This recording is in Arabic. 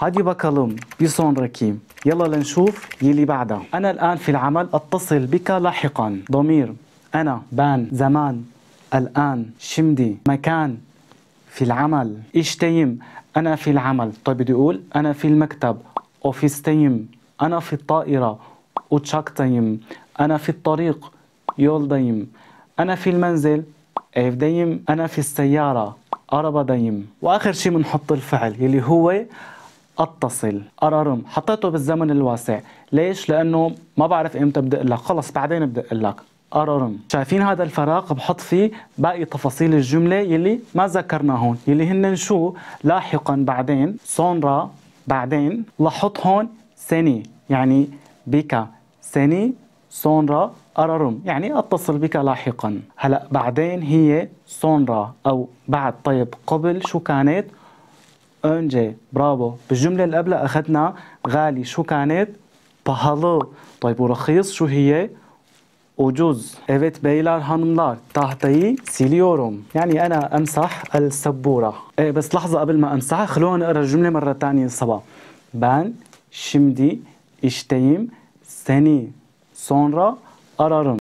هادي بيسون ركيم يلا لنشوف يلي بعدها أنا الآن في العمل أتصل بك لاحقا ضمير أنا بان زمان الآن شمدي مكان في العمل إيش أنا في العمل طيب بدي أقول أنا في المكتب أوفيس أنا في الطائرة أوتشاكتيم أنا في الطريق يول دايم أنا في المنزل إيف دايم أنا في السيارة أربا دايم وآخر شي بنحط الفعل يلي هو اتصل ارارم حطيته بالزمن الواسع ليش لانه ما بعرف امتى بدق لك خلص بعدين بدق لك قرارم شايفين هذا الفراغ بحط فيه باقي تفاصيل الجملة يلي ما ذكرنا هون يلي هن شو لاحقا بعدين سونرا بعدين لحط هون سني يعني بك سني سونرا ararım يعني اتصل بك لاحقا هلا بعدين هي سونرا او بعد طيب قبل شو كانت önce برافو بالجملة اللي قبلها أخذنا غالي شو كانت؟ pahalı طيب ورخيص شو هي؟ وجوز إيفيت بيلار هانملار تحتي سيليوروم يعني أنا أمسح السبورة إيه بس لحظة قبل ما أمسحها خلونا نقرأ الجملة مرة تانية صبا بان شمدي اشتيم سني سونرا ararım